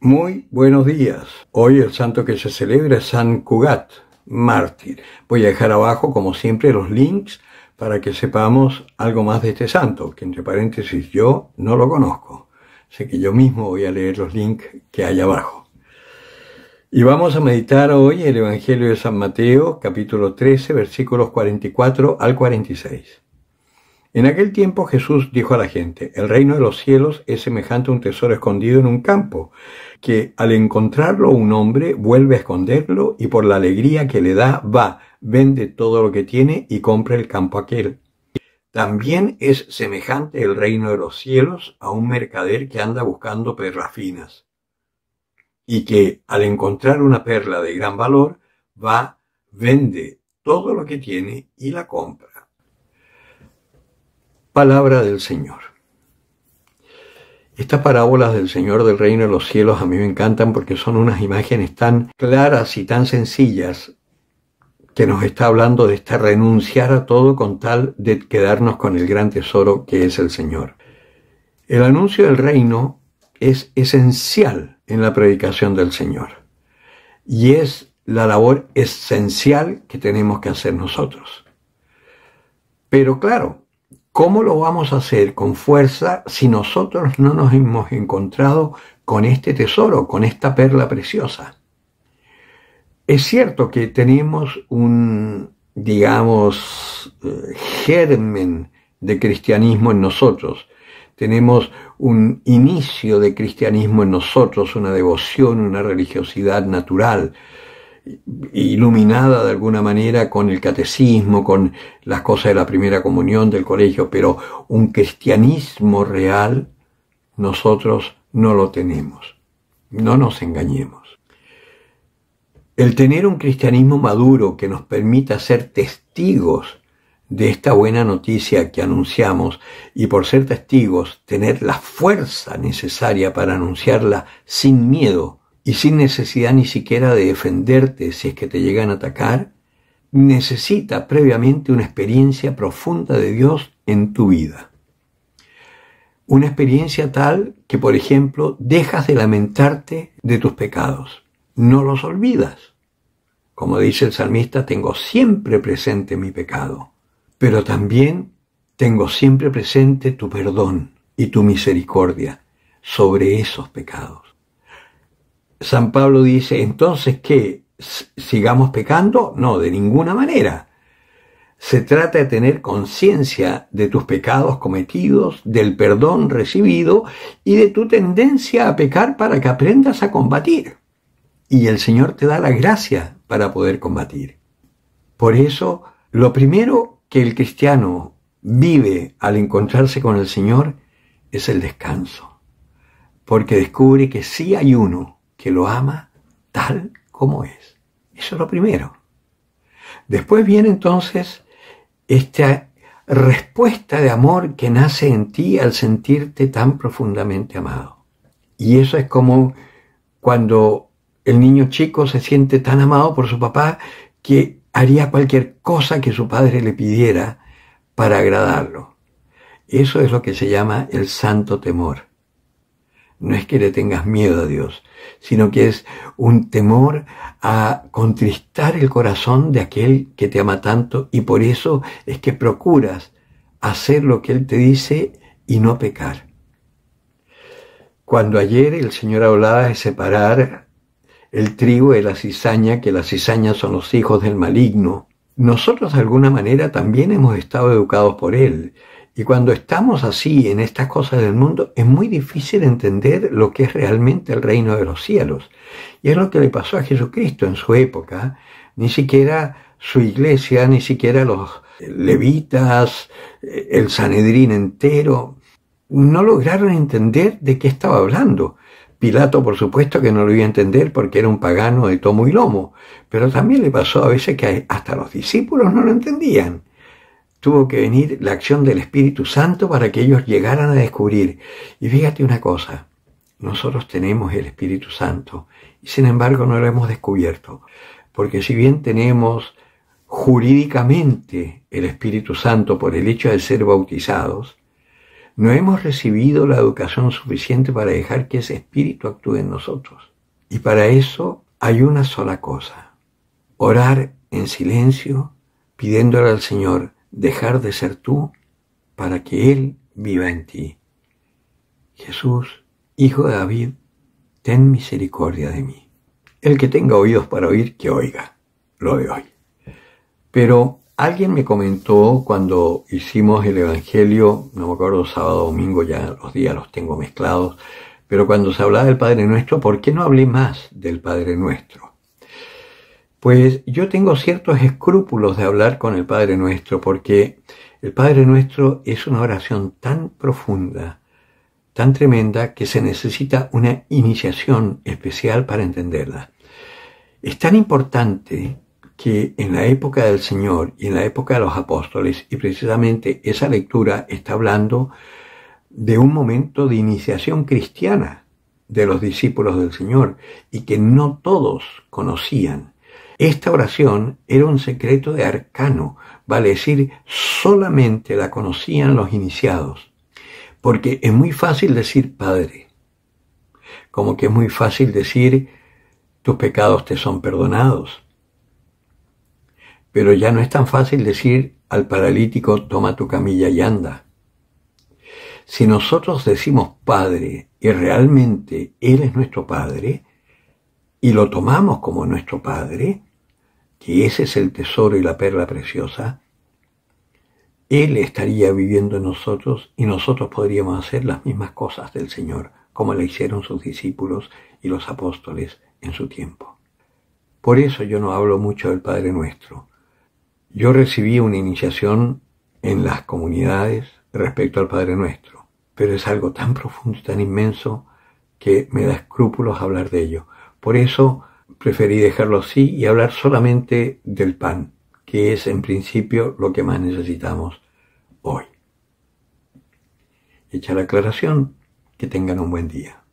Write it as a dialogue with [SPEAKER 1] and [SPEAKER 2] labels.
[SPEAKER 1] Muy buenos días. Hoy el santo que se celebra es San Cugat, mártir. Voy a dejar abajo, como siempre, los links para que sepamos algo más de este santo, que entre paréntesis yo no lo conozco. sé que yo mismo voy a leer los links que hay abajo. Y vamos a meditar hoy el Evangelio de San Mateo, capítulo 13, versículos 44 al 46. En aquel tiempo Jesús dijo a la gente, el reino de los cielos es semejante a un tesoro escondido en un campo, que al encontrarlo un hombre vuelve a esconderlo y por la alegría que le da va, vende todo lo que tiene y compra el campo aquel. También es semejante el reino de los cielos a un mercader que anda buscando perlas finas y que al encontrar una perla de gran valor va, vende todo lo que tiene y la compra. Palabra del Señor. Estas parábolas del Señor del Reino de los Cielos a mí me encantan porque son unas imágenes tan claras y tan sencillas que nos está hablando de esta renunciar a todo con tal de quedarnos con el gran tesoro que es el Señor. El anuncio del reino es esencial en la predicación del Señor y es la labor esencial que tenemos que hacer nosotros. Pero claro, ¿Cómo lo vamos a hacer con fuerza si nosotros no nos hemos encontrado con este tesoro, con esta perla preciosa? Es cierto que tenemos un, digamos, eh, germen de cristianismo en nosotros. Tenemos un inicio de cristianismo en nosotros, una devoción, una religiosidad natural iluminada de alguna manera con el catecismo, con las cosas de la primera comunión del colegio, pero un cristianismo real nosotros no lo tenemos. No nos engañemos. El tener un cristianismo maduro que nos permita ser testigos de esta buena noticia que anunciamos y por ser testigos tener la fuerza necesaria para anunciarla sin miedo y sin necesidad ni siquiera de defenderte si es que te llegan a atacar, necesita previamente una experiencia profunda de Dios en tu vida. Una experiencia tal que, por ejemplo, dejas de lamentarte de tus pecados, no los olvidas. Como dice el salmista, tengo siempre presente mi pecado, pero también tengo siempre presente tu perdón y tu misericordia sobre esos pecados. San Pablo dice, entonces que sigamos pecando? No, de ninguna manera. Se trata de tener conciencia de tus pecados cometidos, del perdón recibido y de tu tendencia a pecar para que aprendas a combatir. Y el Señor te da la gracia para poder combatir. Por eso, lo primero que el cristiano vive al encontrarse con el Señor es el descanso, porque descubre que sí hay uno que lo ama tal como es. Eso es lo primero. Después viene entonces esta respuesta de amor que nace en ti al sentirte tan profundamente amado. Y eso es como cuando el niño chico se siente tan amado por su papá que haría cualquier cosa que su padre le pidiera para agradarlo. Eso es lo que se llama el santo temor no es que le tengas miedo a Dios, sino que es un temor a contristar el corazón de aquel que te ama tanto y por eso es que procuras hacer lo que Él te dice y no pecar. Cuando ayer el Señor hablaba de separar el trigo de la cizaña, que las cizañas son los hijos del maligno, nosotros de alguna manera también hemos estado educados por Él. Y cuando estamos así en estas cosas del mundo, es muy difícil entender lo que es realmente el reino de los cielos. Y es lo que le pasó a Jesucristo en su época. Ni siquiera su iglesia, ni siquiera los levitas, el Sanedrín entero, no lograron entender de qué estaba hablando. Pilato, por supuesto, que no lo iba a entender porque era un pagano de tomo y lomo, pero también le pasó a veces que hasta los discípulos no lo entendían tuvo que venir la acción del Espíritu Santo para que ellos llegaran a descubrir. Y fíjate una cosa, nosotros tenemos el Espíritu Santo y sin embargo no lo hemos descubierto, porque si bien tenemos jurídicamente el Espíritu Santo por el hecho de ser bautizados, no hemos recibido la educación suficiente para dejar que ese Espíritu actúe en nosotros. Y para eso hay una sola cosa, orar en silencio, pidiéndole al Señor, dejar de ser tú para que Él viva en ti. Jesús, Hijo de David, ten misericordia de mí. El que tenga oídos para oír, que oiga lo de hoy. Pero alguien me comentó cuando hicimos el Evangelio, no me acuerdo, sábado, domingo, ya los días los tengo mezclados, pero cuando se hablaba del Padre Nuestro, ¿por qué no hablé más del Padre Nuestro? Pues yo tengo ciertos escrúpulos de hablar con el Padre Nuestro, porque el Padre Nuestro es una oración tan profunda, tan tremenda, que se necesita una iniciación especial para entenderla. Es tan importante que en la época del Señor y en la época de los apóstoles, y precisamente esa lectura está hablando de un momento de iniciación cristiana de los discípulos del Señor, y que no todos conocían esta oración era un secreto de arcano, vale decir, solamente la conocían los iniciados, porque es muy fácil decir Padre, como que es muy fácil decir tus pecados te son perdonados, pero ya no es tan fácil decir al paralítico toma tu camilla y anda. Si nosotros decimos Padre y realmente Él es nuestro Padre, y lo tomamos como nuestro Padre, que ese es el tesoro y la perla preciosa, Él estaría viviendo en nosotros y nosotros podríamos hacer las mismas cosas del Señor, como le hicieron sus discípulos y los apóstoles en su tiempo. Por eso yo no hablo mucho del Padre Nuestro. Yo recibí una iniciación en las comunidades respecto al Padre Nuestro, pero es algo tan profundo, y tan inmenso, que me da escrúpulos hablar de ello. Por eso preferí dejarlo así y hablar solamente del pan, que es en principio lo que más necesitamos hoy. Hecha la aclaración, que tengan un buen día.